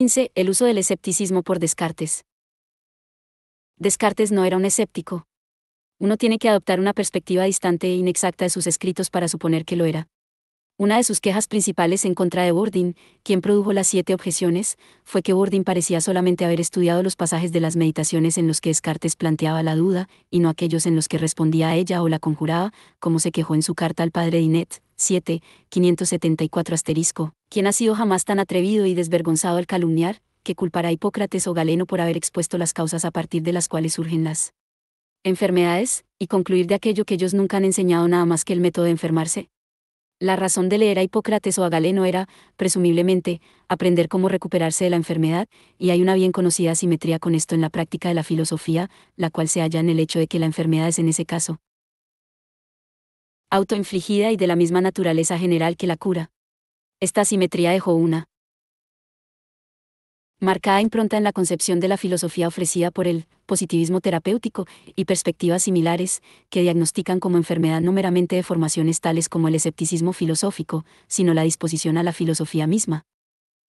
15. El uso del escepticismo por Descartes. Descartes no era un escéptico. Uno tiene que adoptar una perspectiva distante e inexacta de sus escritos para suponer que lo era. Una de sus quejas principales en contra de Bourdin, quien produjo las siete objeciones, fue que Bourdin parecía solamente haber estudiado los pasajes de las meditaciones en los que Descartes planteaba la duda, y no aquellos en los que respondía a ella o la conjuraba, como se quejó en su carta al padre Dinet, 7, 574 asterisco, ¿quién ha sido jamás tan atrevido y desvergonzado al calumniar, que culpará a Hipócrates o Galeno por haber expuesto las causas a partir de las cuales surgen las enfermedades, y concluir de aquello que ellos nunca han enseñado nada más que el método de enfermarse? La razón de leer a Hipócrates o a Galeno era, presumiblemente, aprender cómo recuperarse de la enfermedad, y hay una bien conocida asimetría con esto en la práctica de la filosofía, la cual se halla en el hecho de que la enfermedad es en ese caso, autoinfligida y de la misma naturaleza general que la cura. Esta simetría dejó una marcada impronta en la concepción de la filosofía ofrecida por el positivismo terapéutico y perspectivas similares que diagnostican como enfermedad no meramente deformaciones tales como el escepticismo filosófico, sino la disposición a la filosofía misma.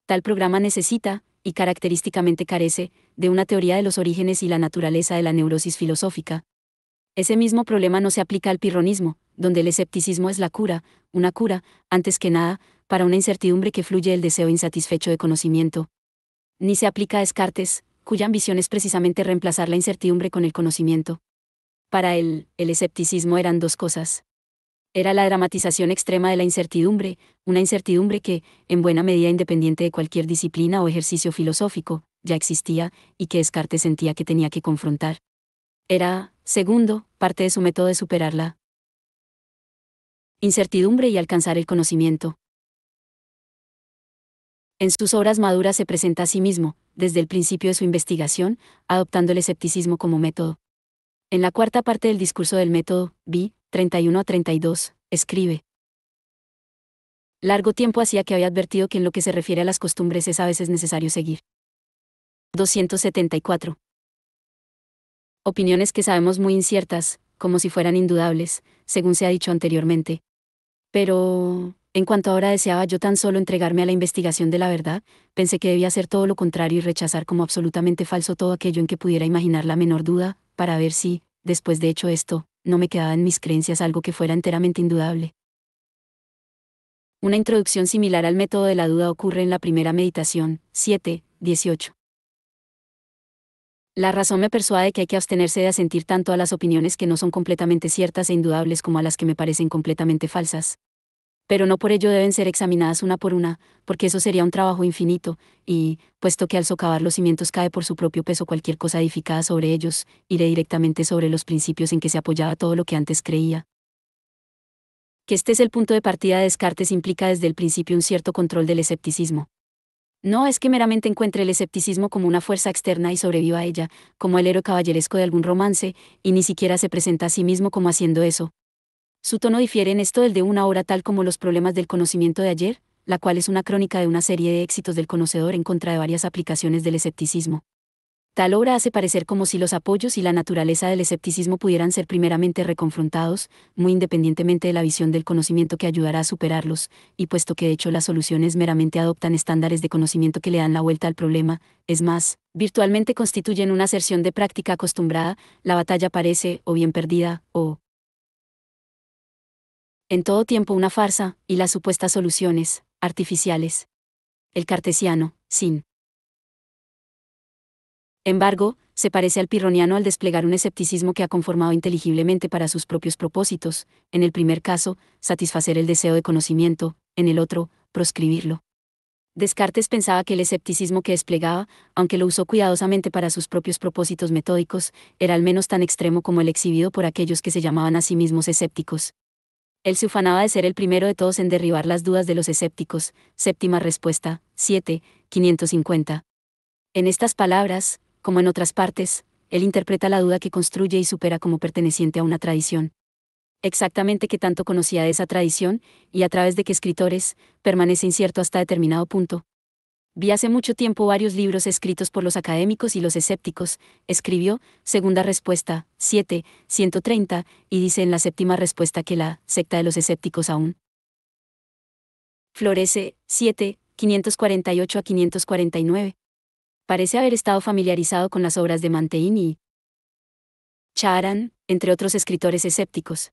Tal programa necesita, y característicamente carece, de una teoría de los orígenes y la naturaleza de la neurosis filosófica, ese mismo problema no se aplica al pirronismo, donde el escepticismo es la cura, una cura, antes que nada, para una incertidumbre que fluye el deseo insatisfecho de conocimiento. Ni se aplica a Descartes, cuya ambición es precisamente reemplazar la incertidumbre con el conocimiento. Para él, el escepticismo eran dos cosas. Era la dramatización extrema de la incertidumbre, una incertidumbre que, en buena medida independiente de cualquier disciplina o ejercicio filosófico, ya existía, y que Descartes sentía que tenía que confrontar. Era, Segundo, parte de su método de superar la incertidumbre y alcanzar el conocimiento. En sus obras maduras se presenta a sí mismo, desde el principio de su investigación, adoptando el escepticismo como método. En la cuarta parte del discurso del método, vi, 31 a 32, escribe. Largo tiempo hacía que había advertido que en lo que se refiere a las costumbres es a veces necesario seguir. 274 opiniones que sabemos muy inciertas, como si fueran indudables, según se ha dicho anteriormente. Pero, en cuanto ahora deseaba yo tan solo entregarme a la investigación de la verdad, pensé que debía hacer todo lo contrario y rechazar como absolutamente falso todo aquello en que pudiera imaginar la menor duda, para ver si, después de hecho esto, no me quedaba en mis creencias algo que fuera enteramente indudable. Una introducción similar al método de la duda ocurre en la primera meditación, 7, 18. La razón me persuade que hay que abstenerse de asentir tanto a las opiniones que no son completamente ciertas e indudables como a las que me parecen completamente falsas. Pero no por ello deben ser examinadas una por una, porque eso sería un trabajo infinito, y, puesto que al socavar los cimientos cae por su propio peso cualquier cosa edificada sobre ellos, iré directamente sobre los principios en que se apoyaba todo lo que antes creía. Que este es el punto de partida de Descartes implica desde el principio un cierto control del escepticismo no es que meramente encuentre el escepticismo como una fuerza externa y sobreviva a ella, como el héroe caballeresco de algún romance, y ni siquiera se presenta a sí mismo como haciendo eso. Su tono difiere en esto del de una hora tal como los problemas del conocimiento de ayer, la cual es una crónica de una serie de éxitos del conocedor en contra de varias aplicaciones del escepticismo. Tal obra hace parecer como si los apoyos y la naturaleza del escepticismo pudieran ser primeramente reconfrontados, muy independientemente de la visión del conocimiento que ayudará a superarlos, y puesto que de hecho las soluciones meramente adoptan estándares de conocimiento que le dan la vuelta al problema, es más, virtualmente constituyen una aserción de práctica acostumbrada, la batalla parece o bien perdida, o en todo tiempo una farsa, y las supuestas soluciones, artificiales. El cartesiano, sin embargo, se parece al pirroniano al desplegar un escepticismo que ha conformado inteligiblemente para sus propios propósitos, en el primer caso, satisfacer el deseo de conocimiento, en el otro, proscribirlo. Descartes pensaba que el escepticismo que desplegaba, aunque lo usó cuidadosamente para sus propios propósitos metódicos, era al menos tan extremo como el exhibido por aquellos que se llamaban a sí mismos escépticos. Él se ufanaba de ser el primero de todos en derribar las dudas de los escépticos. Séptima respuesta, 7, 550. En estas palabras, como en otras partes, él interpreta la duda que construye y supera como perteneciente a una tradición. Exactamente qué tanto conocía de esa tradición, y a través de qué escritores, permanece incierto hasta determinado punto. Vi hace mucho tiempo varios libros escritos por los académicos y los escépticos, escribió, segunda respuesta, 7, 130, y dice en la séptima respuesta que la secta de los escépticos aún florece, 7, 548 a 549 parece haber estado familiarizado con las obras de Mantein y Charan, entre otros escritores escépticos.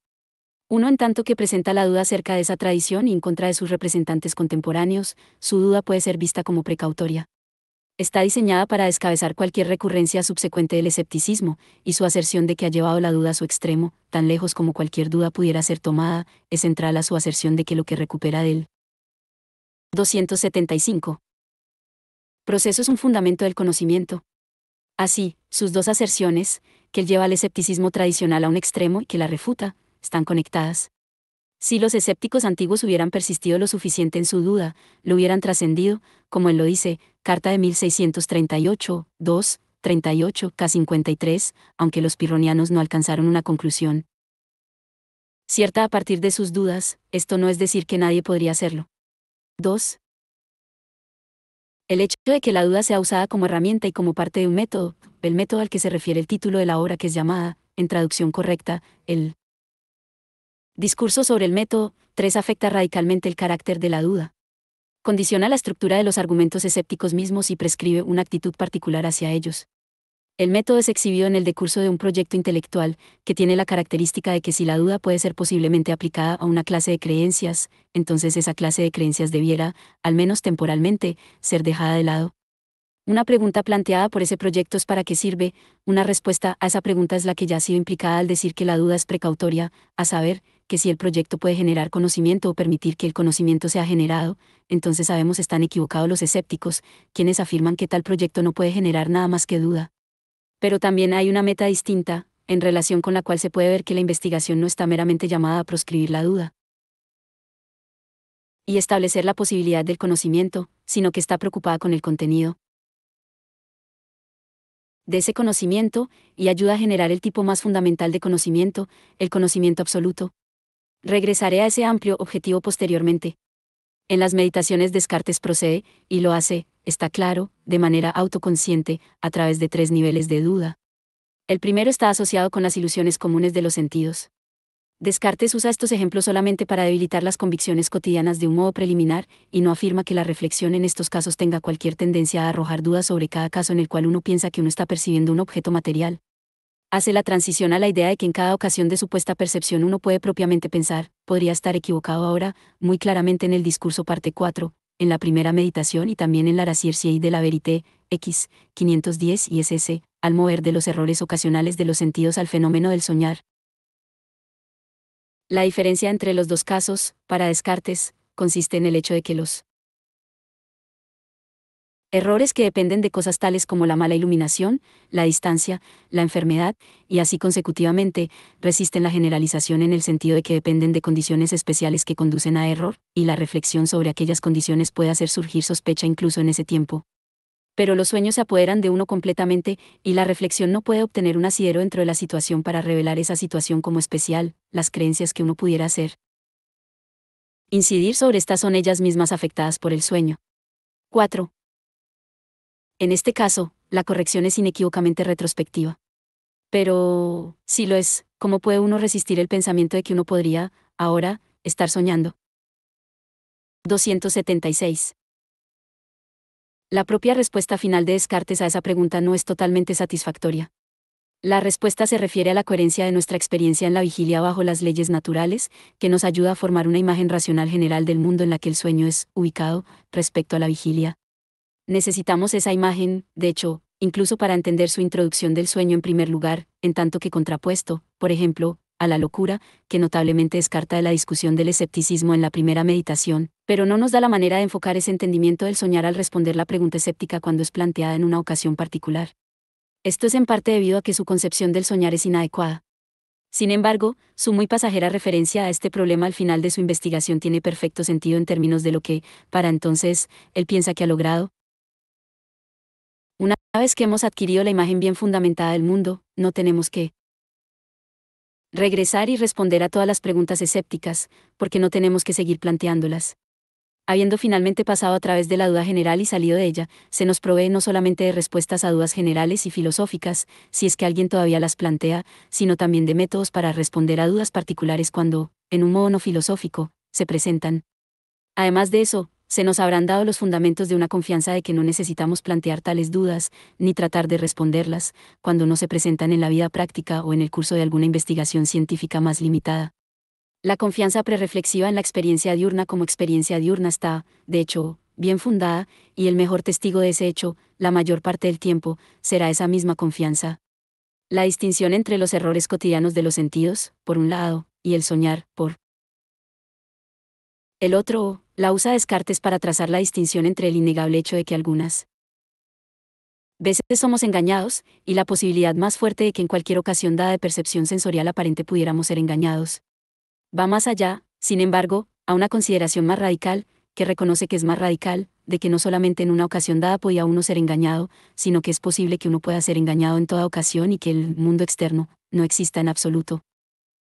Uno en tanto que presenta la duda acerca de esa tradición y en contra de sus representantes contemporáneos, su duda puede ser vista como precautoria. Está diseñada para descabezar cualquier recurrencia subsecuente del escepticismo, y su aserción de que ha llevado la duda a su extremo, tan lejos como cualquier duda pudiera ser tomada, es central a su aserción de que lo que recupera él. 275 proceso es un fundamento del conocimiento. Así, sus dos aserciones, que él lleva al escepticismo tradicional a un extremo y que la refuta, están conectadas. Si los escépticos antiguos hubieran persistido lo suficiente en su duda, lo hubieran trascendido, como él lo dice, carta de 1638, 2, 38, K53, aunque los pirronianos no alcanzaron una conclusión. Cierta a partir de sus dudas, esto no es decir que nadie podría hacerlo. 2. El hecho de que la duda sea usada como herramienta y como parte de un método, el método al que se refiere el título de la obra que es llamada, en traducción correcta, el discurso sobre el método, 3 afecta radicalmente el carácter de la duda. Condiciona la estructura de los argumentos escépticos mismos y prescribe una actitud particular hacia ellos. El método es exhibido en el decurso de un proyecto intelectual, que tiene la característica de que si la duda puede ser posiblemente aplicada a una clase de creencias, entonces esa clase de creencias debiera, al menos temporalmente, ser dejada de lado. Una pregunta planteada por ese proyecto es para qué sirve, una respuesta a esa pregunta es la que ya ha sido implicada al decir que la duda es precautoria, a saber, que si el proyecto puede generar conocimiento o permitir que el conocimiento sea generado, entonces sabemos están equivocados los escépticos, quienes afirman que tal proyecto no puede generar nada más que duda. Pero también hay una meta distinta, en relación con la cual se puede ver que la investigación no está meramente llamada a proscribir la duda y establecer la posibilidad del conocimiento, sino que está preocupada con el contenido de ese conocimiento y ayuda a generar el tipo más fundamental de conocimiento, el conocimiento absoluto. Regresaré a ese amplio objetivo posteriormente. En las meditaciones Descartes procede, y lo hace, está claro, de manera autoconsciente, a través de tres niveles de duda. El primero está asociado con las ilusiones comunes de los sentidos. Descartes usa estos ejemplos solamente para debilitar las convicciones cotidianas de un modo preliminar, y no afirma que la reflexión en estos casos tenga cualquier tendencia a arrojar dudas sobre cada caso en el cual uno piensa que uno está percibiendo un objeto material, hace la transición a la idea de que en cada ocasión de supuesta percepción uno puede propiamente pensar, podría estar equivocado ahora, muy claramente en el discurso parte 4, en la primera meditación y también en la y de la Verité, X, 510 y SS, al mover de los errores ocasionales de los sentidos al fenómeno del soñar. La diferencia entre los dos casos, para Descartes, consiste en el hecho de que los Errores que dependen de cosas tales como la mala iluminación, la distancia, la enfermedad, y así consecutivamente, resisten la generalización en el sentido de que dependen de condiciones especiales que conducen a error, y la reflexión sobre aquellas condiciones puede hacer surgir sospecha incluso en ese tiempo. Pero los sueños se apoderan de uno completamente, y la reflexión no puede obtener un asidero dentro de la situación para revelar esa situación como especial, las creencias que uno pudiera hacer. Incidir sobre estas son ellas mismas afectadas por el sueño. 4. En este caso, la corrección es inequívocamente retrospectiva. Pero, si lo es, ¿cómo puede uno resistir el pensamiento de que uno podría, ahora, estar soñando? 276. La propia respuesta final de Descartes a esa pregunta no es totalmente satisfactoria. La respuesta se refiere a la coherencia de nuestra experiencia en la vigilia bajo las leyes naturales, que nos ayuda a formar una imagen racional general del mundo en la que el sueño es ubicado respecto a la vigilia, Necesitamos esa imagen, de hecho, incluso para entender su introducción del sueño en primer lugar, en tanto que contrapuesto, por ejemplo, a la locura, que notablemente descarta de la discusión del escepticismo en la primera meditación, pero no nos da la manera de enfocar ese entendimiento del soñar al responder la pregunta escéptica cuando es planteada en una ocasión particular. Esto es en parte debido a que su concepción del soñar es inadecuada. Sin embargo, su muy pasajera referencia a este problema al final de su investigación tiene perfecto sentido en términos de lo que, para entonces, él piensa que ha logrado, una vez que hemos adquirido la imagen bien fundamentada del mundo, no tenemos que regresar y responder a todas las preguntas escépticas, porque no tenemos que seguir planteándolas. Habiendo finalmente pasado a través de la duda general y salido de ella, se nos provee no solamente de respuestas a dudas generales y filosóficas, si es que alguien todavía las plantea, sino también de métodos para responder a dudas particulares cuando, en un modo no filosófico, se presentan. Además de eso, se nos habrán dado los fundamentos de una confianza de que no necesitamos plantear tales dudas, ni tratar de responderlas, cuando no se presentan en la vida práctica o en el curso de alguna investigación científica más limitada. La confianza prereflexiva en la experiencia diurna como experiencia diurna está, de hecho, bien fundada, y el mejor testigo de ese hecho, la mayor parte del tiempo, será esa misma confianza. La distinción entre los errores cotidianos de los sentidos, por un lado, y el soñar, por el otro, la usa Descartes para trazar la distinción entre el innegable hecho de que algunas veces somos engañados, y la posibilidad más fuerte de que en cualquier ocasión dada de percepción sensorial aparente pudiéramos ser engañados. Va más allá, sin embargo, a una consideración más radical, que reconoce que es más radical, de que no solamente en una ocasión dada podía uno ser engañado, sino que es posible que uno pueda ser engañado en toda ocasión y que el mundo externo no exista en absoluto.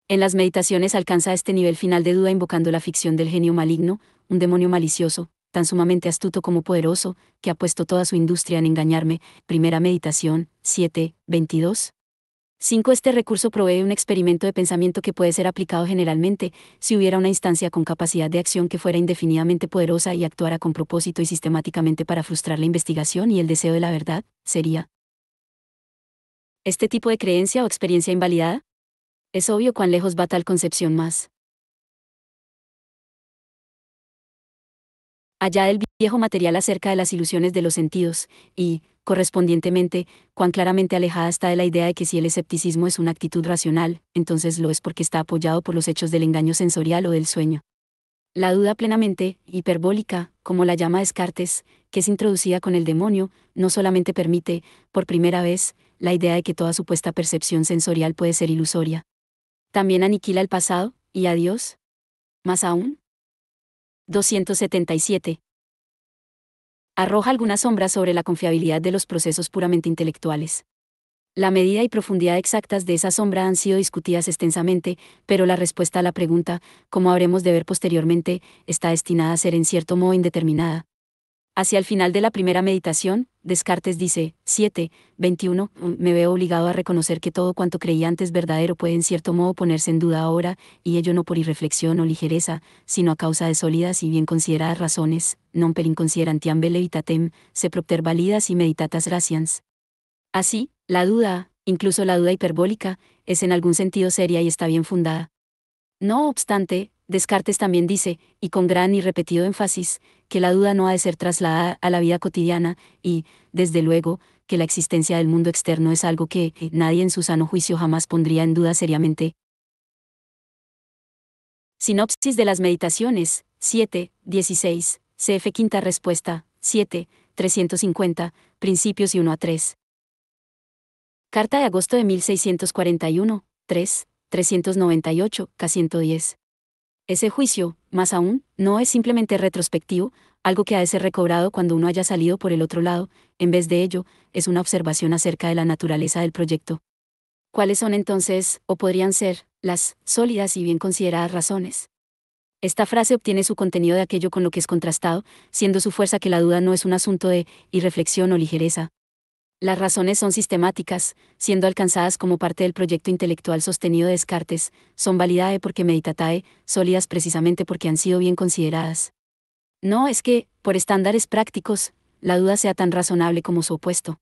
En las meditaciones alcanza este nivel final de duda invocando la ficción del genio maligno, un demonio malicioso, tan sumamente astuto como poderoso, que ha puesto toda su industria en engañarme. Primera meditación, 7, 22. 5. Este recurso provee un experimento de pensamiento que puede ser aplicado generalmente, si hubiera una instancia con capacidad de acción que fuera indefinidamente poderosa y actuara con propósito y sistemáticamente para frustrar la investigación y el deseo de la verdad, sería. ¿Este tipo de creencia o experiencia invalidada? Es obvio cuán lejos va tal concepción más allá del viejo material acerca de las ilusiones de los sentidos, y, correspondientemente, cuán claramente alejada está de la idea de que si el escepticismo es una actitud racional, entonces lo es porque está apoyado por los hechos del engaño sensorial o del sueño. La duda plenamente, hiperbólica, como la llama Descartes, que es introducida con el demonio, no solamente permite, por primera vez, la idea de que toda supuesta percepción sensorial puede ser ilusoria. También aniquila el pasado, y a Dios. Más aún, 277. Arroja algunas sombras sobre la confiabilidad de los procesos puramente intelectuales. La medida y profundidad exactas de esa sombra han sido discutidas extensamente, pero la respuesta a la pregunta, como habremos de ver posteriormente, está destinada a ser en cierto modo indeterminada. Hacia el final de la primera meditación, Descartes dice, 7, 21, mm, me veo obligado a reconocer que todo cuanto creí antes verdadero puede en cierto modo ponerse en duda ahora, y ello no por irreflexión o ligereza, sino a causa de sólidas y bien consideradas razones, non per inconsiderantiam levitatem, se propter validas y meditatas racians. Así, la duda, incluso la duda hiperbólica, es en algún sentido seria y está bien fundada. No obstante, Descartes también dice, y con gran y repetido énfasis, que la duda no ha de ser trasladada a la vida cotidiana, y, desde luego, que la existencia del mundo externo es algo que eh, nadie en su sano juicio jamás pondría en duda seriamente. Sinopsis de las meditaciones, 7, 16, CF quinta respuesta, 7, 350, principios y 1 a 3. Carta de agosto de 1641, 3, 398, K110. Ese juicio, más aún, no es simplemente retrospectivo, algo que ha de ser recobrado cuando uno haya salido por el otro lado, en vez de ello, es una observación acerca de la naturaleza del proyecto. ¿Cuáles son entonces, o podrían ser, las sólidas y bien consideradas razones? Esta frase obtiene su contenido de aquello con lo que es contrastado, siendo su fuerza que la duda no es un asunto de irreflexión o ligereza, las razones son sistemáticas, siendo alcanzadas como parte del proyecto intelectual sostenido de Descartes, son validae porque meditatae, sólidas precisamente porque han sido bien consideradas. No es que, por estándares prácticos, la duda sea tan razonable como su opuesto.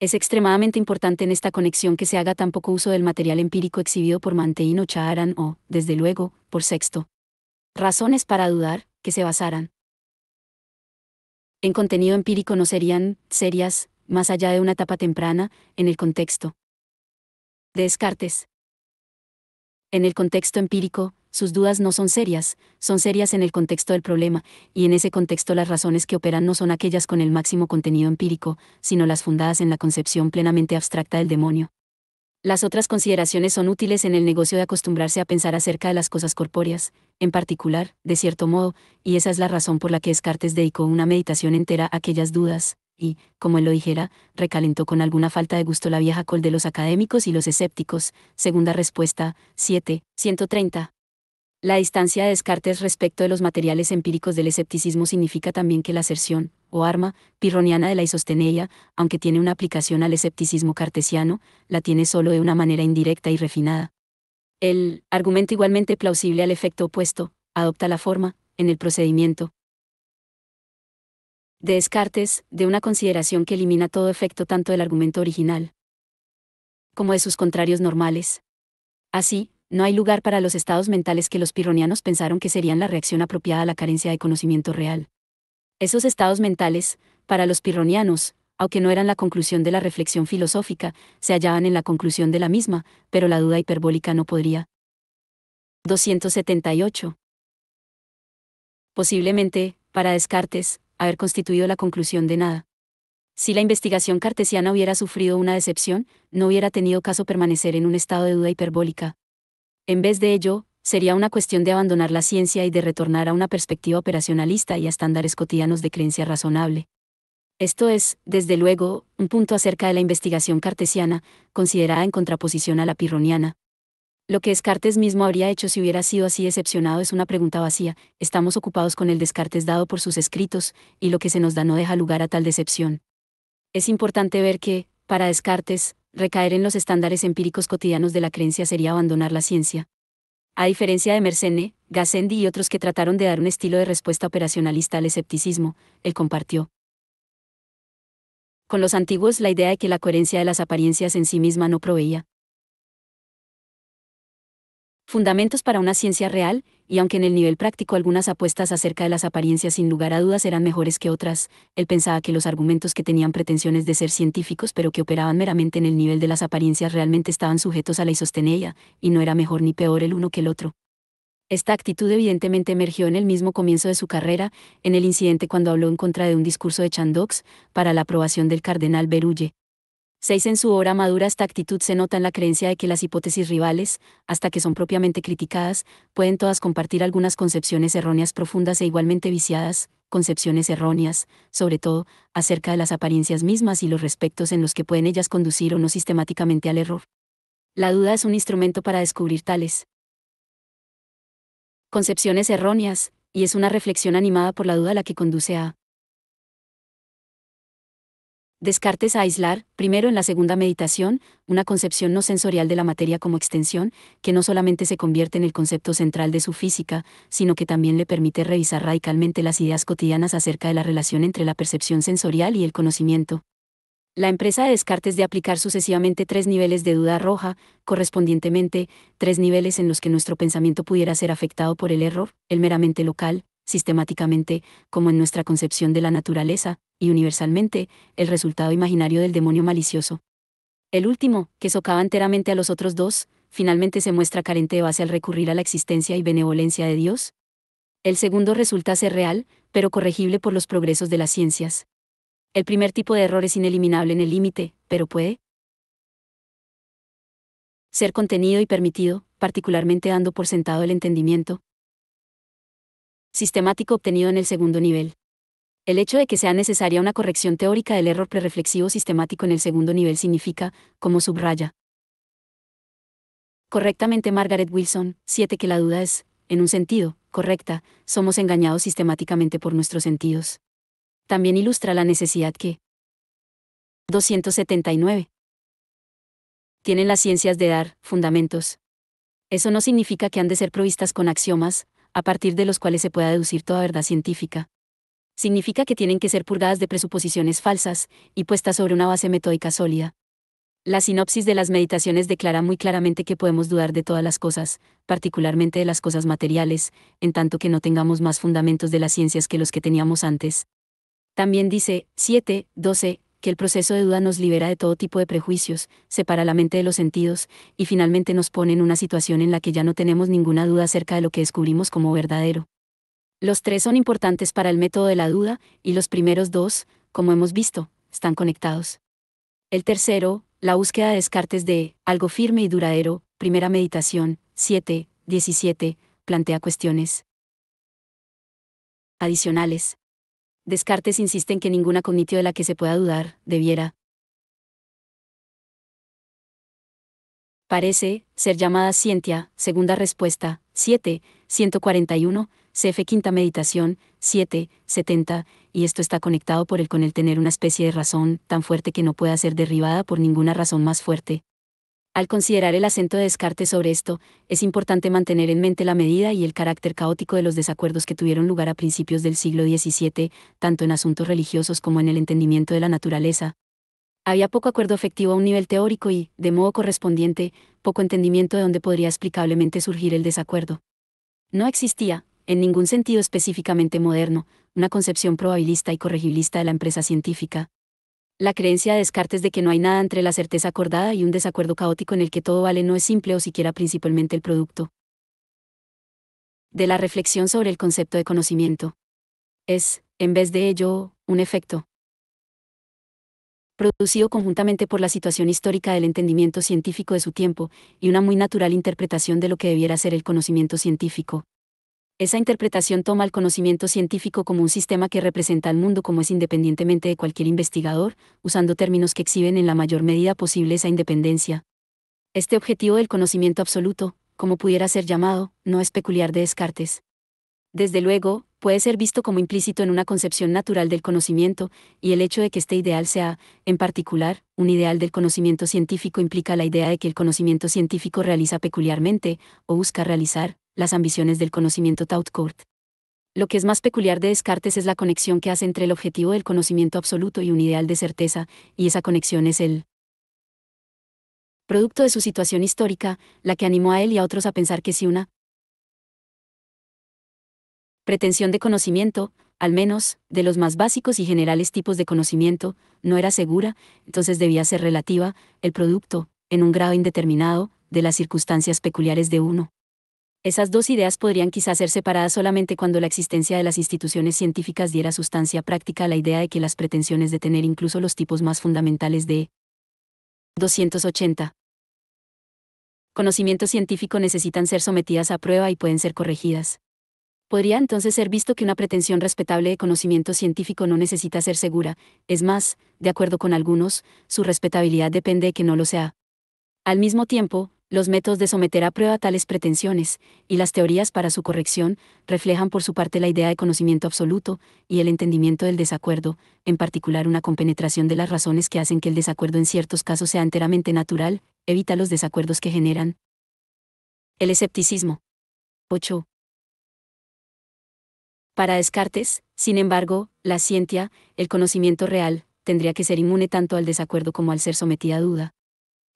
Es extremadamente importante en esta conexión que se haga tampoco uso del material empírico exhibido por Manteín o Chaharan o, desde luego, por Sexto. Razones para dudar, que se basaran en contenido empírico no serían serias, más allá de una etapa temprana, en el contexto. De Descartes. En el contexto empírico, sus dudas no son serias, son serias en el contexto del problema, y en ese contexto las razones que operan no son aquellas con el máximo contenido empírico, sino las fundadas en la concepción plenamente abstracta del demonio. Las otras consideraciones son útiles en el negocio de acostumbrarse a pensar acerca de las cosas corpóreas, en particular, de cierto modo, y esa es la razón por la que Descartes dedicó una meditación entera a aquellas dudas, y, como él lo dijera, recalentó con alguna falta de gusto la vieja col de los académicos y los escépticos. Segunda respuesta, 7, 130. La distancia de Descartes respecto de los materiales empíricos del escepticismo significa también que la aserción, o arma, pirroniana de la isosteneia, aunque tiene una aplicación al escepticismo cartesiano, la tiene solo de una manera indirecta y refinada. El argumento igualmente plausible al efecto opuesto, adopta la forma, en el procedimiento, de Descartes, de una consideración que elimina todo efecto tanto del argumento original como de sus contrarios normales. Así, no hay lugar para los estados mentales que los pirronianos pensaron que serían la reacción apropiada a la carencia de conocimiento real. Esos estados mentales, para los pirronianos, aunque no eran la conclusión de la reflexión filosófica, se hallaban en la conclusión de la misma, pero la duda hiperbólica no podría. 278. Posiblemente, para Descartes, haber constituido la conclusión de nada. Si la investigación cartesiana hubiera sufrido una decepción, no hubiera tenido caso permanecer en un estado de duda hiperbólica. En vez de ello, sería una cuestión de abandonar la ciencia y de retornar a una perspectiva operacionalista y a estándares cotidianos de creencia razonable. Esto es, desde luego, un punto acerca de la investigación cartesiana, considerada en contraposición a la pirroniana, lo que Descartes mismo habría hecho si hubiera sido así decepcionado es una pregunta vacía, estamos ocupados con el Descartes dado por sus escritos, y lo que se nos da no deja lugar a tal decepción. Es importante ver que, para Descartes, recaer en los estándares empíricos cotidianos de la creencia sería abandonar la ciencia. A diferencia de Mersenne, Gassendi y otros que trataron de dar un estilo de respuesta operacionalista al escepticismo, él compartió. Con los antiguos la idea de que la coherencia de las apariencias en sí misma no proveía, Fundamentos para una ciencia real, y aunque en el nivel práctico algunas apuestas acerca de las apariencias sin lugar a dudas eran mejores que otras, él pensaba que los argumentos que tenían pretensiones de ser científicos pero que operaban meramente en el nivel de las apariencias realmente estaban sujetos a la isosteneia, y no era mejor ni peor el uno que el otro. Esta actitud evidentemente emergió en el mismo comienzo de su carrera, en el incidente cuando habló en contra de un discurso de Chandox, para la aprobación del cardenal Berulle, 6. En su obra madura esta actitud se nota en la creencia de que las hipótesis rivales, hasta que son propiamente criticadas, pueden todas compartir algunas concepciones erróneas profundas e igualmente viciadas, concepciones erróneas, sobre todo, acerca de las apariencias mismas y los respectos en los que pueden ellas conducir o no sistemáticamente al error. La duda es un instrumento para descubrir tales concepciones erróneas, y es una reflexión animada por la duda la que conduce a Descartes aislar, primero en la segunda meditación, una concepción no sensorial de la materia como extensión, que no solamente se convierte en el concepto central de su física, sino que también le permite revisar radicalmente las ideas cotidianas acerca de la relación entre la percepción sensorial y el conocimiento. La empresa de Descartes de aplicar sucesivamente tres niveles de duda roja, correspondientemente, tres niveles en los que nuestro pensamiento pudiera ser afectado por el error, el meramente local, sistemáticamente, como en nuestra concepción de la naturaleza, y universalmente, el resultado imaginario del demonio malicioso. El último, que socava enteramente a los otros dos, finalmente se muestra carente de base al recurrir a la existencia y benevolencia de Dios. El segundo resulta ser real, pero corregible por los progresos de las ciencias. El primer tipo de error es ineliminable en el límite, pero puede ser contenido y permitido, particularmente dando por sentado el entendimiento, sistemático obtenido en el segundo nivel. El hecho de que sea necesaria una corrección teórica del error prereflexivo sistemático en el segundo nivel significa, como subraya. Correctamente Margaret Wilson, 7 que la duda es, en un sentido, correcta, somos engañados sistemáticamente por nuestros sentidos. También ilustra la necesidad que 279. Tienen las ciencias de dar fundamentos. Eso no significa que han de ser provistas con axiomas, a partir de los cuales se pueda deducir toda verdad científica. Significa que tienen que ser purgadas de presuposiciones falsas y puestas sobre una base metódica sólida. La sinopsis de las meditaciones declara muy claramente que podemos dudar de todas las cosas, particularmente de las cosas materiales, en tanto que no tengamos más fundamentos de las ciencias que los que teníamos antes. También dice, 7, 12, que el proceso de duda nos libera de todo tipo de prejuicios, separa la mente de los sentidos, y finalmente nos pone en una situación en la que ya no tenemos ninguna duda acerca de lo que descubrimos como verdadero. Los tres son importantes para el método de la duda, y los primeros dos, como hemos visto, están conectados. El tercero, la búsqueda de descartes de algo firme y duradero, primera meditación, 7, 17, plantea cuestiones adicionales. Descartes insiste en que ninguna cognitio de la que se pueda dudar, debiera. Parece ser llamada scientia, segunda respuesta, 7, 141, CF quinta meditación, 7, 70, y esto está conectado por el con el tener una especie de razón tan fuerte que no pueda ser derribada por ninguna razón más fuerte, al considerar el acento de Descartes sobre esto, es importante mantener en mente la medida y el carácter caótico de los desacuerdos que tuvieron lugar a principios del siglo XVII, tanto en asuntos religiosos como en el entendimiento de la naturaleza. Había poco acuerdo efectivo a un nivel teórico y, de modo correspondiente, poco entendimiento de dónde podría explicablemente surgir el desacuerdo. No existía, en ningún sentido específicamente moderno, una concepción probabilista y corregibilista de la empresa científica, la creencia de Descartes de que no hay nada entre la certeza acordada y un desacuerdo caótico en el que todo vale no es simple o siquiera principalmente el producto. De la reflexión sobre el concepto de conocimiento. Es, en vez de ello, un efecto. Producido conjuntamente por la situación histórica del entendimiento científico de su tiempo y una muy natural interpretación de lo que debiera ser el conocimiento científico. Esa interpretación toma el conocimiento científico como un sistema que representa al mundo como es independientemente de cualquier investigador, usando términos que exhiben en la mayor medida posible esa independencia. Este objetivo del conocimiento absoluto, como pudiera ser llamado, no es peculiar de Descartes. Desde luego, puede ser visto como implícito en una concepción natural del conocimiento, y el hecho de que este ideal sea, en particular, un ideal del conocimiento científico implica la idea de que el conocimiento científico realiza peculiarmente, o busca realizar, las ambiciones del conocimiento Tautcourt. Lo que es más peculiar de Descartes es la conexión que hace entre el objetivo del conocimiento absoluto y un ideal de certeza, y esa conexión es el producto de su situación histórica, la que animó a él y a otros a pensar que si una pretensión de conocimiento, al menos, de los más básicos y generales tipos de conocimiento, no era segura, entonces debía ser relativa, el producto, en un grado indeterminado, de las circunstancias peculiares de uno esas dos ideas podrían quizás ser separadas solamente cuando la existencia de las instituciones científicas diera sustancia práctica a la idea de que las pretensiones de tener incluso los tipos más fundamentales de 280 conocimiento científico necesitan ser sometidas a prueba y pueden ser corregidas. Podría entonces ser visto que una pretensión respetable de conocimiento científico no necesita ser segura, es más, de acuerdo con algunos, su respetabilidad depende de que no lo sea. Al mismo tiempo, los métodos de someter a prueba tales pretensiones, y las teorías para su corrección, reflejan por su parte la idea de conocimiento absoluto, y el entendimiento del desacuerdo, en particular una compenetración de las razones que hacen que el desacuerdo en ciertos casos sea enteramente natural, evita los desacuerdos que generan. El escepticismo. 8. Para Descartes, sin embargo, la ciencia, el conocimiento real, tendría que ser inmune tanto al desacuerdo como al ser sometida a duda,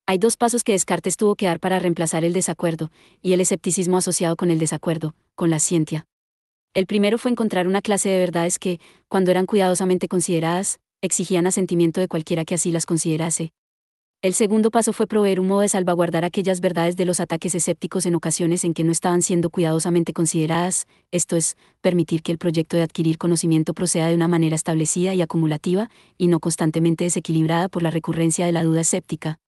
hay dos pasos que Descartes tuvo que dar para reemplazar el desacuerdo, y el escepticismo asociado con el desacuerdo, con la ciencia. El primero fue encontrar una clase de verdades que, cuando eran cuidadosamente consideradas, exigían asentimiento de cualquiera que así las considerase. El segundo paso fue proveer un modo de salvaguardar aquellas verdades de los ataques escépticos en ocasiones en que no estaban siendo cuidadosamente consideradas, esto es, permitir que el proyecto de adquirir conocimiento proceda de una manera establecida y acumulativa, y no constantemente desequilibrada por la recurrencia de la duda escéptica,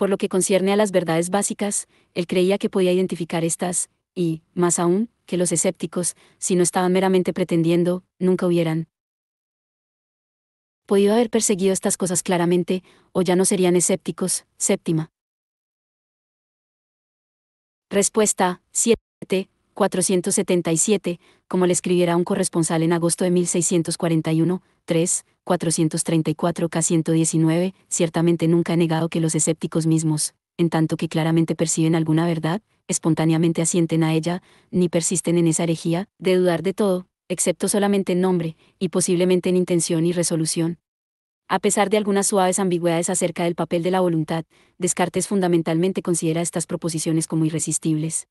por lo que concierne a las verdades básicas, él creía que podía identificar estas, y, más aún, que los escépticos, si no estaban meramente pretendiendo, nunca hubieran podido haber perseguido estas cosas claramente, o ya no serían escépticos. Séptima. Respuesta 7. 477, como le escribiera un corresponsal en agosto de 1641, 3, 434K119, ciertamente nunca he negado que los escépticos mismos, en tanto que claramente perciben alguna verdad, espontáneamente asienten a ella, ni persisten en esa herejía, de dudar de todo, excepto solamente en nombre, y posiblemente en intención y resolución. A pesar de algunas suaves ambigüedades acerca del papel de la voluntad, Descartes fundamentalmente considera estas proposiciones como irresistibles.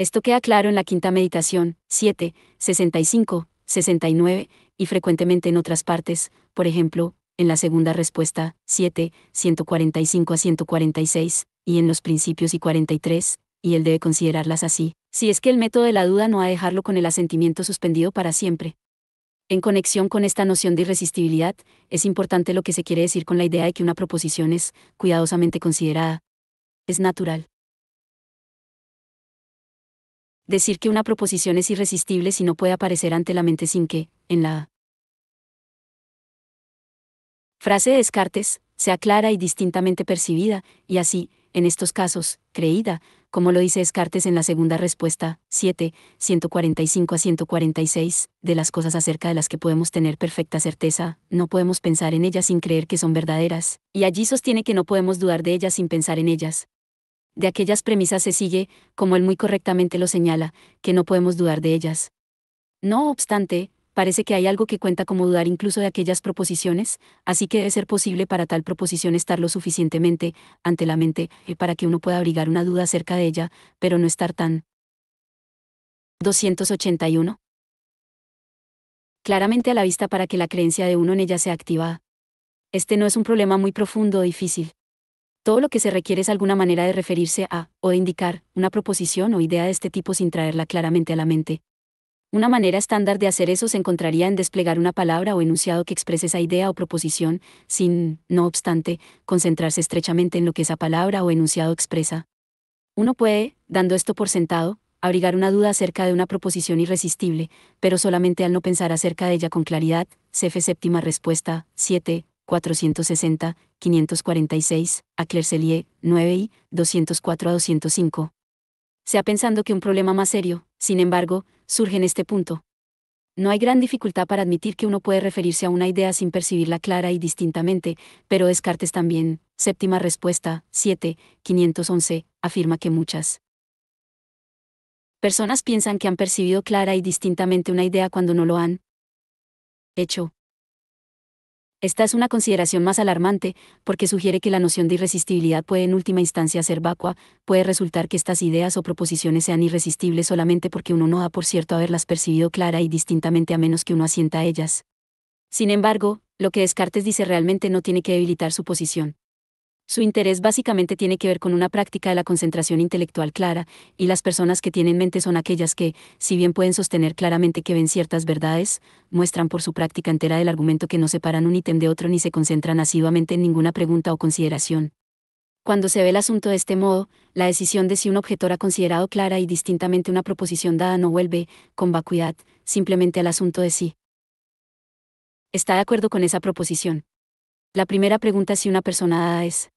Esto queda claro en la quinta meditación, 7, 65, 69, y frecuentemente en otras partes, por ejemplo, en la segunda respuesta, 7, 145 a 146, y en los principios y 43, y él debe considerarlas así, si es que el método de la duda no ha dejado dejarlo con el asentimiento suspendido para siempre. En conexión con esta noción de irresistibilidad, es importante lo que se quiere decir con la idea de que una proposición es, cuidadosamente considerada, es natural decir que una proposición es irresistible si no puede aparecer ante la mente sin que, en la frase de Descartes, sea clara y distintamente percibida, y así, en estos casos, creída, como lo dice Descartes en la segunda respuesta, 7, 145 a 146, de las cosas acerca de las que podemos tener perfecta certeza, no podemos pensar en ellas sin creer que son verdaderas, y allí sostiene que no podemos dudar de ellas sin pensar en ellas, de aquellas premisas se sigue, como él muy correctamente lo señala, que no podemos dudar de ellas. No obstante, parece que hay algo que cuenta como dudar incluso de aquellas proposiciones, así que debe ser posible para tal proposición estar lo suficientemente ante la mente eh, para que uno pueda abrigar una duda acerca de ella, pero no estar tan. 281. Claramente a la vista para que la creencia de uno en ella sea activa. Este no es un problema muy profundo o difícil. Todo lo que se requiere es alguna manera de referirse a, o de indicar, una proposición o idea de este tipo sin traerla claramente a la mente. Una manera estándar de hacer eso se encontraría en desplegar una palabra o enunciado que exprese esa idea o proposición, sin, no obstante, concentrarse estrechamente en lo que esa palabra o enunciado expresa. Uno puede, dando esto por sentado, abrigar una duda acerca de una proposición irresistible, pero solamente al no pensar acerca de ella con claridad, cf. séptima respuesta, 7, 460, 546, a 9 y 204 a 205. Sea pensando que un problema más serio, sin embargo, surge en este punto. No hay gran dificultad para admitir que uno puede referirse a una idea sin percibirla clara y distintamente, pero Descartes también, séptima respuesta, 7, 511, afirma que muchas personas piensan que han percibido clara y distintamente una idea cuando no lo han hecho. Esta es una consideración más alarmante, porque sugiere que la noción de irresistibilidad puede en última instancia ser vacua, puede resultar que estas ideas o proposiciones sean irresistibles solamente porque uno no da por cierto haberlas percibido clara y distintamente a menos que uno asienta a ellas. Sin embargo, lo que Descartes dice realmente no tiene que debilitar su posición. Su interés básicamente tiene que ver con una práctica de la concentración intelectual clara, y las personas que tienen mente son aquellas que, si bien pueden sostener claramente que ven ciertas verdades, muestran por su práctica entera del argumento que no separan un ítem de otro ni se concentran asiduamente en ninguna pregunta o consideración. Cuando se ve el asunto de este modo, la decisión de si un objetor ha considerado clara y distintamente una proposición dada no vuelve, con vacuidad, simplemente al asunto de sí. ¿Está de acuerdo con esa proposición? La primera pregunta si una persona dada es,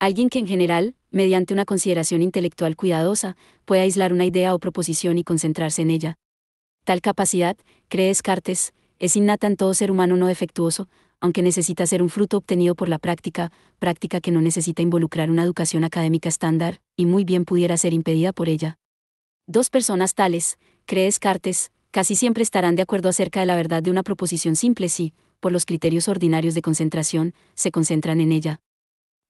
Alguien que en general, mediante una consideración intelectual cuidadosa, puede aislar una idea o proposición y concentrarse en ella. Tal capacidad, cree Descartes, es innata en todo ser humano no defectuoso, aunque necesita ser un fruto obtenido por la práctica, práctica que no necesita involucrar una educación académica estándar, y muy bien pudiera ser impedida por ella. Dos personas tales, cree Descartes, casi siempre estarán de acuerdo acerca de la verdad de una proposición simple si, por los criterios ordinarios de concentración, se concentran en ella.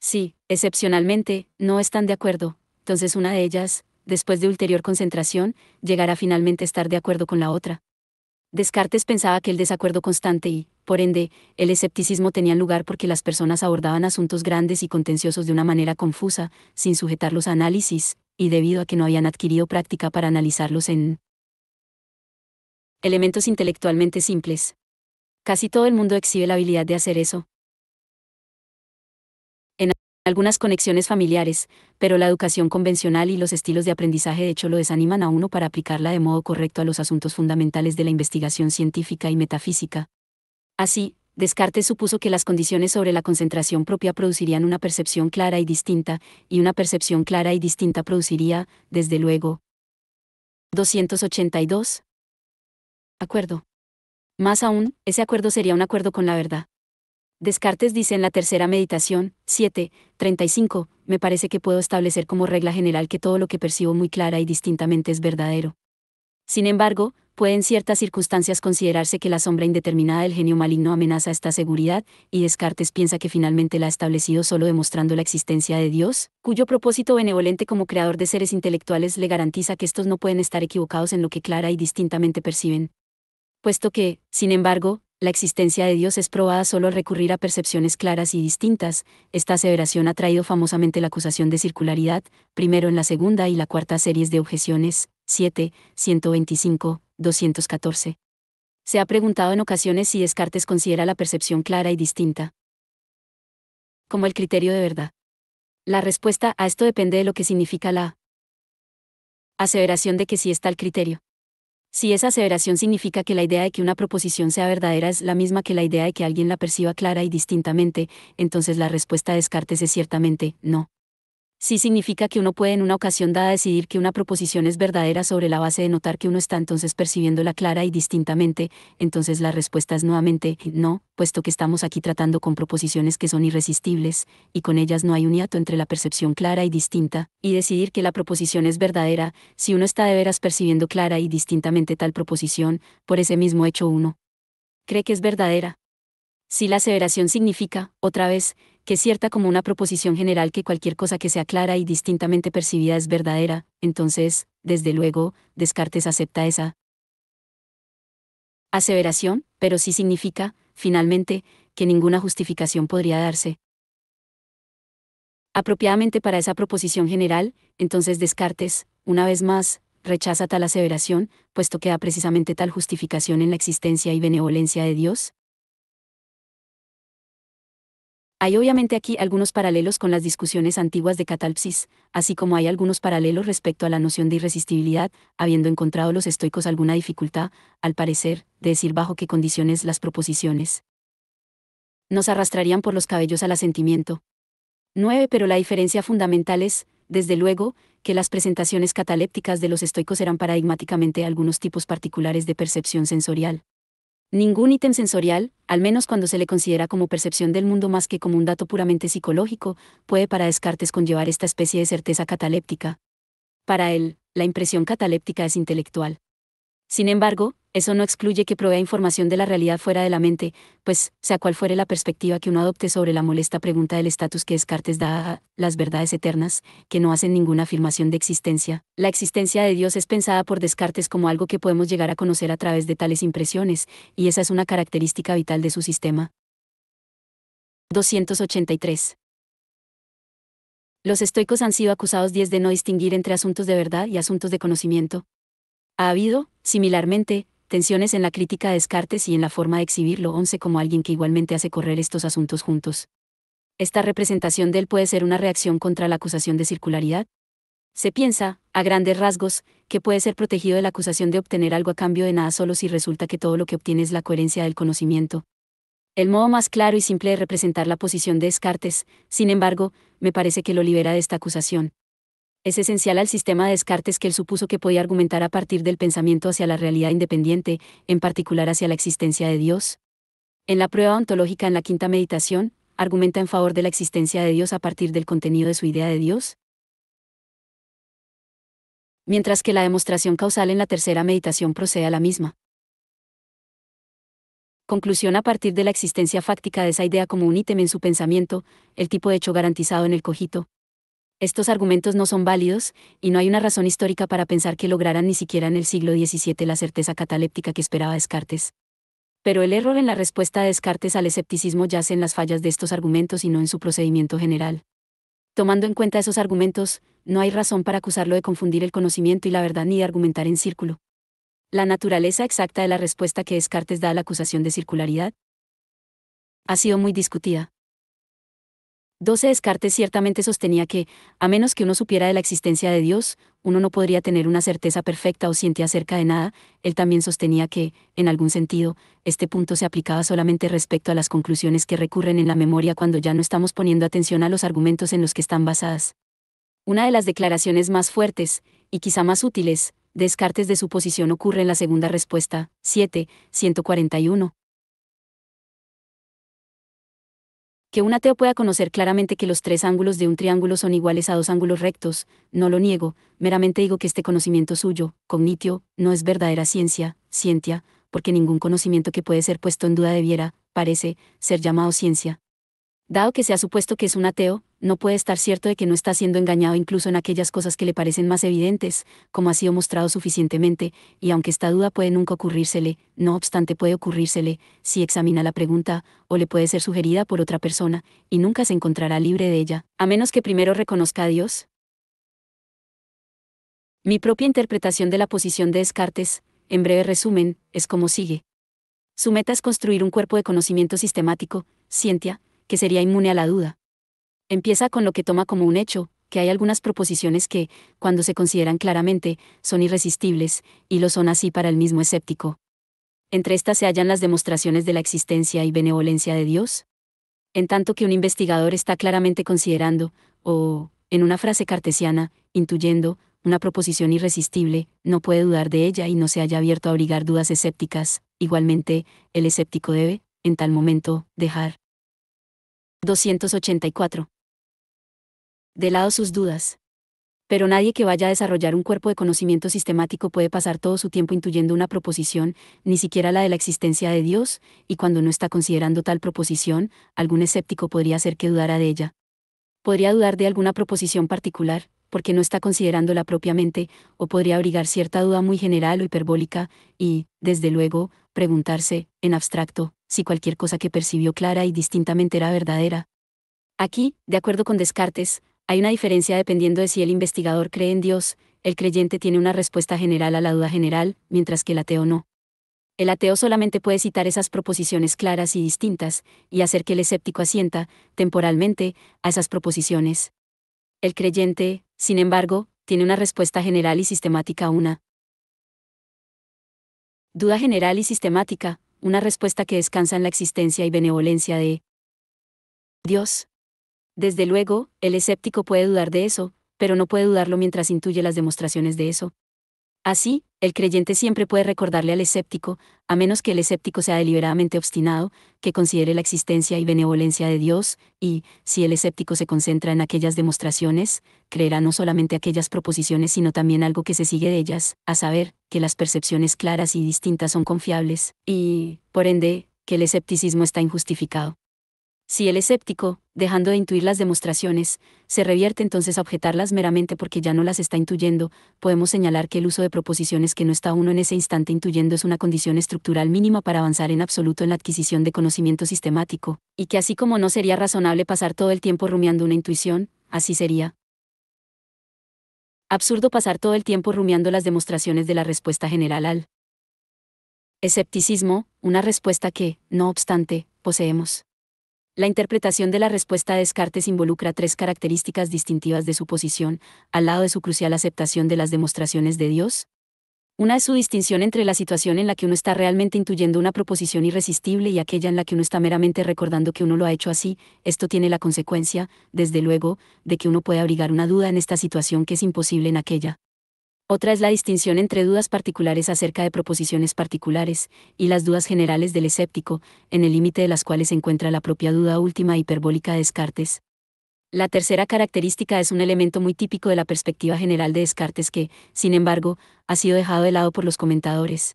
Si, excepcionalmente, no están de acuerdo, entonces una de ellas, después de ulterior concentración, llegará finalmente a estar de acuerdo con la otra. Descartes pensaba que el desacuerdo constante y, por ende, el escepticismo tenían lugar porque las personas abordaban asuntos grandes y contenciosos de una manera confusa, sin sujetarlos a análisis, y debido a que no habían adquirido práctica para analizarlos en elementos intelectualmente simples. Casi todo el mundo exhibe la habilidad de hacer eso, algunas conexiones familiares, pero la educación convencional y los estilos de aprendizaje de hecho lo desaniman a uno para aplicarla de modo correcto a los asuntos fundamentales de la investigación científica y metafísica. Así, Descartes supuso que las condiciones sobre la concentración propia producirían una percepción clara y distinta, y una percepción clara y distinta produciría, desde luego. 282. Acuerdo. Más aún, ese acuerdo sería un acuerdo con la verdad. Descartes dice en la tercera meditación, 7, 35, me parece que puedo establecer como regla general que todo lo que percibo muy clara y distintamente es verdadero. Sin embargo, puede en ciertas circunstancias considerarse que la sombra indeterminada del genio maligno amenaza esta seguridad, y Descartes piensa que finalmente la ha establecido solo demostrando la existencia de Dios, cuyo propósito benevolente como creador de seres intelectuales le garantiza que estos no pueden estar equivocados en lo que clara y distintamente perciben puesto que, sin embargo, la existencia de Dios es probada solo al recurrir a percepciones claras y distintas, esta aseveración ha traído famosamente la acusación de circularidad, primero en la segunda y la cuarta series de objeciones, 7, 125, 214. Se ha preguntado en ocasiones si Descartes considera la percepción clara y distinta como el criterio de verdad. La respuesta a esto depende de lo que significa la aseveración de que sí está el criterio. Si esa aseveración significa que la idea de que una proposición sea verdadera es la misma que la idea de que alguien la perciba clara y distintamente, entonces la respuesta a Descartes es ciertamente no. Si significa que uno puede en una ocasión dada decidir que una proposición es verdadera sobre la base de notar que uno está entonces percibiéndola clara y distintamente, entonces la respuesta es nuevamente no, puesto que estamos aquí tratando con proposiciones que son irresistibles, y con ellas no hay un hiato entre la percepción clara y distinta, y decidir que la proposición es verdadera, si uno está de veras percibiendo clara y distintamente tal proposición, por ese mismo hecho uno cree que es verdadera. Si la aseveración significa, otra vez, que es cierta como una proposición general que cualquier cosa que sea clara y distintamente percibida es verdadera, entonces, desde luego, Descartes acepta esa aseveración, pero sí significa, finalmente, que ninguna justificación podría darse apropiadamente para esa proposición general, entonces Descartes, una vez más, rechaza tal aseveración, puesto que da precisamente tal justificación en la existencia y benevolencia de Dios, hay obviamente aquí algunos paralelos con las discusiones antiguas de catalpsis, así como hay algunos paralelos respecto a la noción de irresistibilidad, habiendo encontrado los estoicos alguna dificultad, al parecer, de decir bajo qué condiciones las proposiciones nos arrastrarían por los cabellos al asentimiento. 9. Pero la diferencia fundamental es, desde luego, que las presentaciones catalépticas de los estoicos eran paradigmáticamente algunos tipos particulares de percepción sensorial. Ningún ítem sensorial, al menos cuando se le considera como percepción del mundo más que como un dato puramente psicológico, puede para Descartes conllevar esta especie de certeza cataléptica. Para él, la impresión cataléptica es intelectual. Sin embargo, eso no excluye que provea información de la realidad fuera de la mente, pues, sea cual fuere la perspectiva que uno adopte sobre la molesta pregunta del estatus que Descartes da a las verdades eternas, que no hacen ninguna afirmación de existencia, la existencia de Dios es pensada por Descartes como algo que podemos llegar a conocer a través de tales impresiones, y esa es una característica vital de su sistema. 283. Los estoicos han sido acusados 10 de no distinguir entre asuntos de verdad y asuntos de conocimiento. Ha habido, similarmente, tensiones en la crítica a Descartes y en la forma de exhibirlo 11 como alguien que igualmente hace correr estos asuntos juntos. Esta representación de él puede ser una reacción contra la acusación de circularidad. Se piensa, a grandes rasgos, que puede ser protegido de la acusación de obtener algo a cambio de nada solo si resulta que todo lo que obtiene es la coherencia del conocimiento. El modo más claro y simple de representar la posición de Descartes, sin embargo, me parece que lo libera de esta acusación es esencial al sistema de Descartes que él supuso que podía argumentar a partir del pensamiento hacia la realidad independiente, en particular hacia la existencia de Dios. En la prueba ontológica en la quinta meditación, argumenta en favor de la existencia de Dios a partir del contenido de su idea de Dios. Mientras que la demostración causal en la tercera meditación procede a la misma. Conclusión a partir de la existencia fáctica de esa idea como un ítem en su pensamiento, el tipo de hecho garantizado en el cogito, estos argumentos no son válidos, y no hay una razón histórica para pensar que lograran ni siquiera en el siglo XVII la certeza cataléptica que esperaba Descartes. Pero el error en la respuesta de Descartes al escepticismo yace en las fallas de estos argumentos y no en su procedimiento general. Tomando en cuenta esos argumentos, no hay razón para acusarlo de confundir el conocimiento y la verdad ni de argumentar en círculo. La naturaleza exacta de la respuesta que Descartes da a la acusación de circularidad ha sido muy discutida. 12 e Descartes ciertamente sostenía que, a menos que uno supiera de la existencia de Dios, uno no podría tener una certeza perfecta o siente acerca de nada, él también sostenía que, en algún sentido, este punto se aplicaba solamente respecto a las conclusiones que recurren en la memoria cuando ya no estamos poniendo atención a los argumentos en los que están basadas. Una de las declaraciones más fuertes, y quizá más útiles, Descartes de su posición ocurre en la segunda respuesta, 7, 141, Que un ateo pueda conocer claramente que los tres ángulos de un triángulo son iguales a dos ángulos rectos, no lo niego, meramente digo que este conocimiento suyo, cognitio, no es verdadera ciencia, ciencia, porque ningún conocimiento que puede ser puesto en duda debiera, parece, ser llamado ciencia. Dado que se ha supuesto que es un ateo, no puede estar cierto de que no está siendo engañado incluso en aquellas cosas que le parecen más evidentes, como ha sido mostrado suficientemente, y aunque esta duda puede nunca ocurrírsele, no obstante puede ocurrírsele, si examina la pregunta, o le puede ser sugerida por otra persona, y nunca se encontrará libre de ella, a menos que primero reconozca a Dios. Mi propia interpretación de la posición de Descartes, en breve resumen, es como sigue. Su meta es construir un cuerpo de conocimiento sistemático, ciencia, que sería inmune a la duda, Empieza con lo que toma como un hecho, que hay algunas proposiciones que, cuando se consideran claramente, son irresistibles, y lo son así para el mismo escéptico. Entre estas se hallan las demostraciones de la existencia y benevolencia de Dios. En tanto que un investigador está claramente considerando, o, en una frase cartesiana, intuyendo, una proposición irresistible, no puede dudar de ella y no se haya abierto a abrigar dudas escépticas, igualmente, el escéptico debe, en tal momento, dejar. 284 de lado sus dudas. Pero nadie que vaya a desarrollar un cuerpo de conocimiento sistemático puede pasar todo su tiempo intuyendo una proposición, ni siquiera la de la existencia de Dios, y cuando no está considerando tal proposición, algún escéptico podría hacer que dudara de ella. Podría dudar de alguna proposición particular, porque no está considerándola propiamente, o podría abrigar cierta duda muy general o hiperbólica, y, desde luego, preguntarse, en abstracto, si cualquier cosa que percibió clara y distintamente era verdadera. Aquí, de acuerdo con Descartes, hay una diferencia dependiendo de si el investigador cree en Dios, el creyente tiene una respuesta general a la duda general, mientras que el ateo no. El ateo solamente puede citar esas proposiciones claras y distintas, y hacer que el escéptico asienta, temporalmente, a esas proposiciones. El creyente, sin embargo, tiene una respuesta general y sistemática a una. Duda general y sistemática, una respuesta que descansa en la existencia y benevolencia de Dios. Desde luego, el escéptico puede dudar de eso, pero no puede dudarlo mientras intuye las demostraciones de eso. Así, el creyente siempre puede recordarle al escéptico, a menos que el escéptico sea deliberadamente obstinado, que considere la existencia y benevolencia de Dios, y, si el escéptico se concentra en aquellas demostraciones, creerá no solamente aquellas proposiciones, sino también algo que se sigue de ellas, a saber, que las percepciones claras y distintas son confiables, y, por ende, que el escepticismo está injustificado. Si el escéptico, dejando de intuir las demostraciones, se revierte entonces a objetarlas meramente porque ya no las está intuyendo, podemos señalar que el uso de proposiciones que no está uno en ese instante intuyendo es una condición estructural mínima para avanzar en absoluto en la adquisición de conocimiento sistemático, y que así como no sería razonable pasar todo el tiempo rumiando una intuición, así sería. Absurdo pasar todo el tiempo rumiando las demostraciones de la respuesta general al escepticismo, una respuesta que, no obstante, poseemos. La interpretación de la respuesta a Descartes involucra tres características distintivas de su posición, al lado de su crucial aceptación de las demostraciones de Dios. Una es su distinción entre la situación en la que uno está realmente intuyendo una proposición irresistible y aquella en la que uno está meramente recordando que uno lo ha hecho así, esto tiene la consecuencia, desde luego, de que uno puede abrigar una duda en esta situación que es imposible en aquella. Otra es la distinción entre dudas particulares acerca de proposiciones particulares y las dudas generales del escéptico, en el límite de las cuales se encuentra la propia duda última hiperbólica de Descartes. La tercera característica es un elemento muy típico de la perspectiva general de Descartes que, sin embargo, ha sido dejado de lado por los comentadores.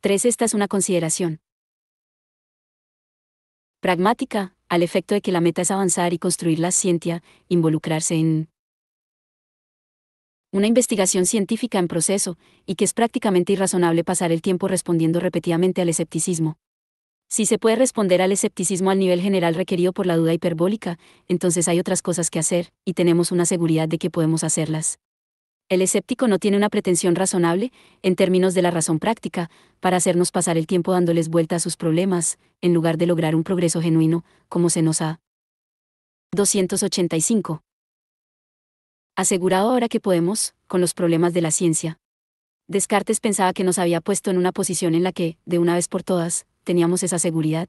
3. Esta es una consideración pragmática, al efecto de que la meta es avanzar y construir la ciencia, involucrarse en una investigación científica en proceso, y que es prácticamente irrazonable pasar el tiempo respondiendo repetidamente al escepticismo. Si se puede responder al escepticismo al nivel general requerido por la duda hiperbólica, entonces hay otras cosas que hacer, y tenemos una seguridad de que podemos hacerlas. El escéptico no tiene una pretensión razonable, en términos de la razón práctica, para hacernos pasar el tiempo dándoles vuelta a sus problemas, en lugar de lograr un progreso genuino, como se nos ha. 285. Asegurado ahora que podemos, con los problemas de la ciencia. Descartes pensaba que nos había puesto en una posición en la que, de una vez por todas, teníamos esa seguridad.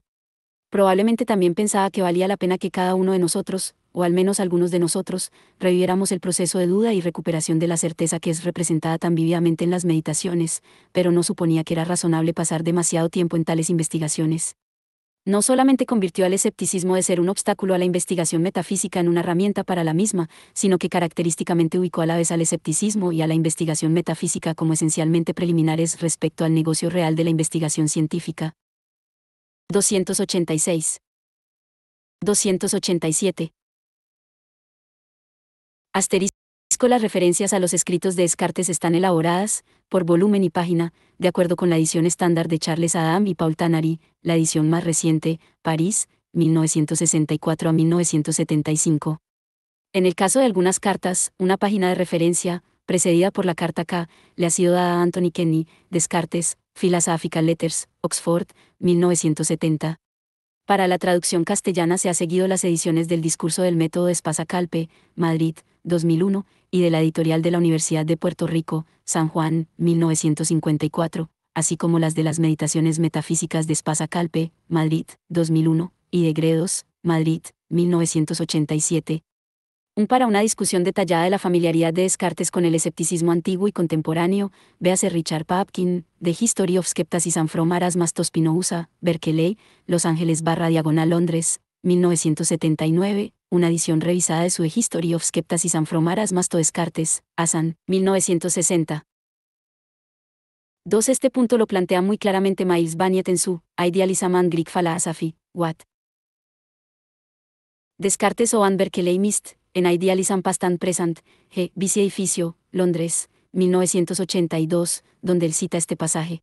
Probablemente también pensaba que valía la pena que cada uno de nosotros, o al menos algunos de nosotros, reviviéramos el proceso de duda y recuperación de la certeza que es representada tan vividamente en las meditaciones, pero no suponía que era razonable pasar demasiado tiempo en tales investigaciones no solamente convirtió al escepticismo de ser un obstáculo a la investigación metafísica en una herramienta para la misma, sino que característicamente ubicó a la vez al escepticismo y a la investigación metafísica como esencialmente preliminares respecto al negocio real de la investigación científica. 286. 287. Asterisco las referencias a los escritos de Descartes están elaboradas, por volumen y página, de acuerdo con la edición estándar de Charles Adam y Paul Tanari, la edición más reciente, París, 1964 a 1975. En el caso de algunas cartas, una página de referencia, precedida por la carta K, le ha sido dada a Anthony Kenny, Descartes, Philosophical Letters, Oxford, 1970. Para la traducción castellana se ha seguido las ediciones del discurso del método de Calpe, Madrid, 2001, y de la editorial de la Universidad de Puerto Rico, San Juan, 1954, así como las de las Meditaciones Metafísicas de Espasa Calpe, Madrid, 2001, y de Gredos, Madrid, 1987. Un para una discusión detallada de la familiaridad de Descartes con el escepticismo antiguo y contemporáneo, véase Richard Papkin, The History of Skepticism From Arasmas to Spinoza, Berkeley, Los Ángeles barra diagonal Londres, 1979, una edición revisada de su History of Skepticism from Aras Masto Descartes, Asan, 1960. 2. Este punto lo plantea muy claramente Miles Baniet en su Idealism and Greek Philosophy, What? Descartes o Van en Idealism Past and Present, G. BC Edificio, Londres, 1982, donde él cita este pasaje.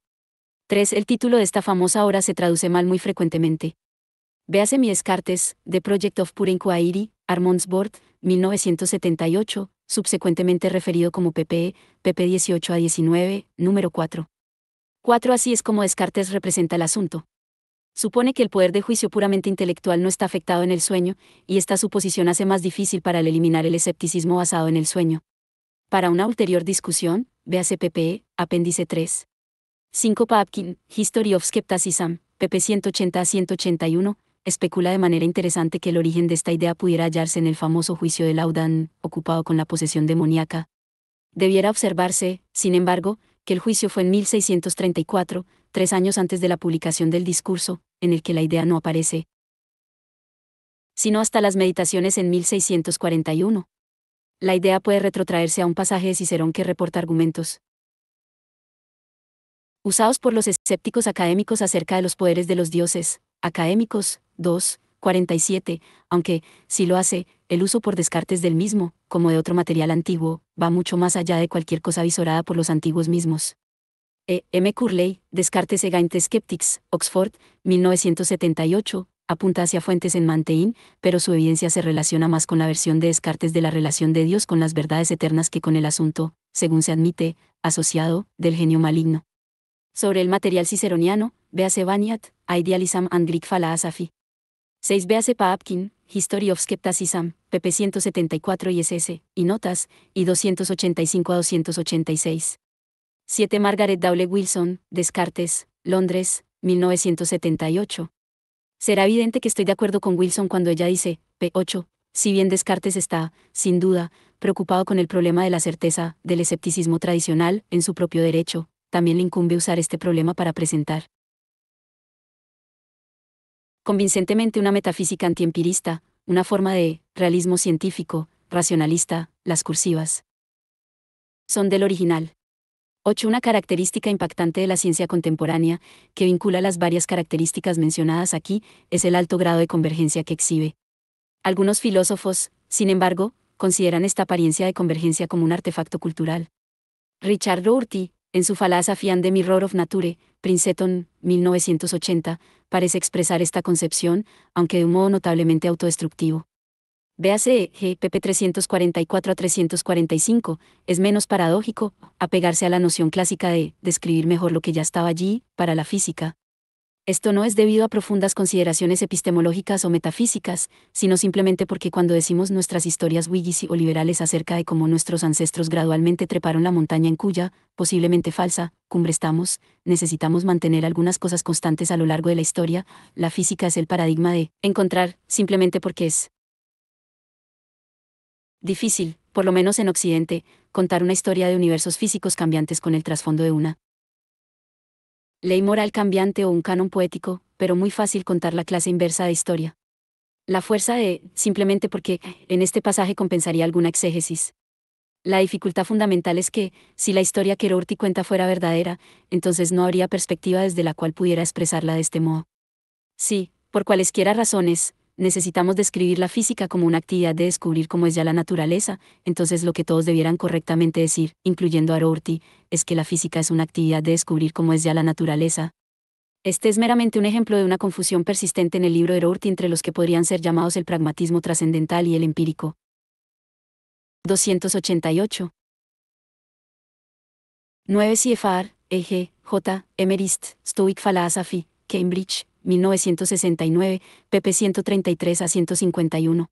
3. El título de esta famosa obra se traduce mal muy frecuentemente. Véase mi Escartes, The Project of Pure Inquiry, Board, 1978, subsecuentemente referido como PPE, PP 18 a 19, número 4. 4. Así es como escartes representa el asunto. Supone que el poder de juicio puramente intelectual no está afectado en el sueño, y esta suposición hace más difícil para el eliminar el escepticismo basado en el sueño. Para una ulterior discusión, véase PPE, apéndice 3. 5. Papkin, History of Skepticism, pp 180 a 181, especula de manera interesante que el origen de esta idea pudiera hallarse en el famoso juicio de Laudan, ocupado con la posesión demoníaca. Debiera observarse, sin embargo, que el juicio fue en 1634, tres años antes de la publicación del discurso, en el que la idea no aparece, sino hasta las meditaciones en 1641. La idea puede retrotraerse a un pasaje de Cicerón que reporta argumentos usados por los escépticos académicos acerca de los poderes de los dioses, académicos, 2, 47, aunque, si lo hace, el uso por descartes del mismo, como de otro material antiguo, va mucho más allá de cualquier cosa visorada por los antiguos mismos. E. M. Curley, Descartes Against Skeptics, Oxford, 1978, apunta hacia fuentes en Manteín, pero su evidencia se relaciona más con la versión de Descartes de la relación de Dios con las verdades eternas que con el asunto, según se admite, asociado, del genio maligno. Sobre el material ciceroniano, Bease Baniat, Idealism and Greek Philosophy. 6. Bease Paapkin, History of Skepticism, pp 174 y SS, y notas, y 285 a 286. 7. Margaret W. Wilson, Descartes, Londres, 1978. Será evidente que estoy de acuerdo con Wilson cuando ella dice, P8, si bien Descartes está, sin duda, preocupado con el problema de la certeza, del escepticismo tradicional, en su propio derecho, también le incumbe usar este problema para presentar convincentemente una metafísica antiempirista, una forma de realismo científico, racionalista, las cursivas. Son del original. 8. Una característica impactante de la ciencia contemporánea, que vincula las varias características mencionadas aquí, es el alto grado de convergencia que exhibe. Algunos filósofos, sin embargo, consideran esta apariencia de convergencia como un artefacto cultural. Richard Rorty, en su falaza Fian de Mirror of Nature, Princeton, 1980, parece expresar esta concepción, aunque de un modo notablemente autodestructivo. Véase GPP 344 a 345, es menos paradójico apegarse a la noción clásica de describir mejor lo que ya estaba allí, para la física, esto no es debido a profundas consideraciones epistemológicas o metafísicas, sino simplemente porque cuando decimos nuestras historias wigis o liberales acerca de cómo nuestros ancestros gradualmente treparon la montaña en cuya, posiblemente falsa, cumbre estamos, necesitamos mantener algunas cosas constantes a lo largo de la historia, la física es el paradigma de encontrar, simplemente porque es difícil, por lo menos en Occidente, contar una historia de universos físicos cambiantes con el trasfondo de una ley moral cambiante o un canon poético, pero muy fácil contar la clase inversa de historia. La fuerza de, simplemente porque, en este pasaje compensaría alguna exégesis. La dificultad fundamental es que, si la historia que Rorty cuenta fuera verdadera, entonces no habría perspectiva desde la cual pudiera expresarla de este modo. Sí, por cualesquiera razones, necesitamos describir la física como una actividad de descubrir cómo es ya la naturaleza, entonces lo que todos debieran correctamente decir, incluyendo a Rorty, es que la física es una actividad de descubrir cómo es ya la naturaleza. Este es meramente un ejemplo de una confusión persistente en el libro de Rorty entre los que podrían ser llamados el pragmatismo trascendental y el empírico. 288. 9 CFR, EG, J, Emerist, Stoic Philosophy, Cambridge, 1969, pp. 133 a 151.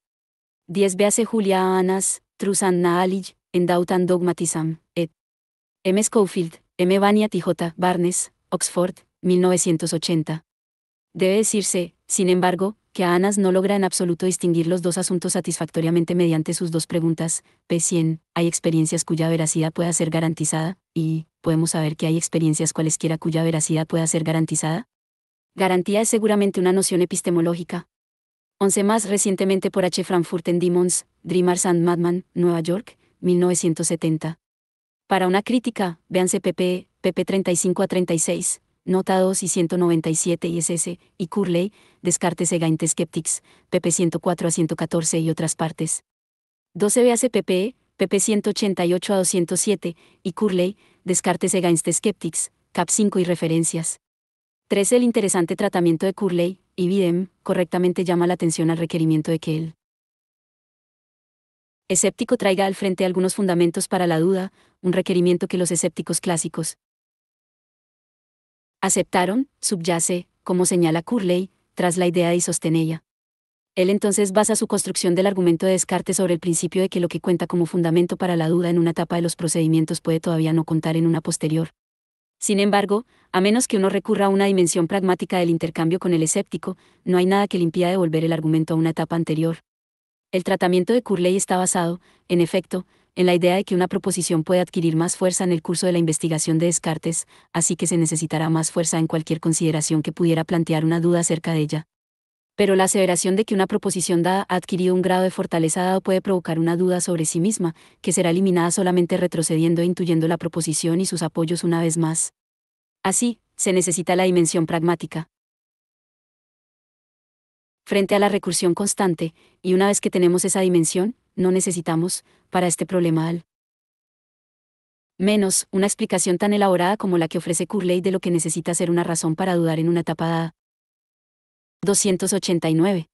10 B.A.C. Julia Anas, Trusan Endowed and Dogmatism, ed. M. Schofield, M. Vania J. Barnes, Oxford, 1980. Debe decirse, sin embargo, que Anas no logra en absoluto distinguir los dos asuntos satisfactoriamente mediante sus dos preguntas, P100, hay experiencias cuya veracidad pueda ser garantizada, y, ¿podemos saber que hay experiencias cualesquiera cuya veracidad pueda ser garantizada? garantía es seguramente una noción epistemológica. 11. más recientemente por H. Frankfurt en Demons, Dreamers and Madman, Nueva York, 1970. Para una crítica, véanse PP, PP 35 a 36, Nota 2 y 197 y y Curley, Descartes against Skeptics, PP 104 a 114 y otras partes. 12 véase PP, PP 188 a 207, y Curley, Descartes against Skeptics, Cap 5 y referencias. 3. El interesante tratamiento de Curley, y IBM, correctamente llama la atención al requerimiento de que el escéptico traiga al frente algunos fundamentos para la duda, un requerimiento que los escépticos clásicos aceptaron, subyace, como señala Curley, tras la idea de ella. Él entonces basa su construcción del argumento de Descartes sobre el principio de que lo que cuenta como fundamento para la duda en una etapa de los procedimientos puede todavía no contar en una posterior. Sin embargo, a menos que uno recurra a una dimensión pragmática del intercambio con el escéptico, no hay nada que le impida devolver el argumento a una etapa anterior. El tratamiento de Curley está basado, en efecto, en la idea de que una proposición puede adquirir más fuerza en el curso de la investigación de Descartes, así que se necesitará más fuerza en cualquier consideración que pudiera plantear una duda acerca de ella pero la aseveración de que una proposición dada ha adquirido un grado de fortaleza dado puede provocar una duda sobre sí misma, que será eliminada solamente retrocediendo e intuyendo la proposición y sus apoyos una vez más. Así, se necesita la dimensión pragmática. Frente a la recursión constante, y una vez que tenemos esa dimensión, no necesitamos, para este problema al menos, una explicación tan elaborada como la que ofrece Curley de lo que necesita ser una razón para dudar en una etapa dada. 289.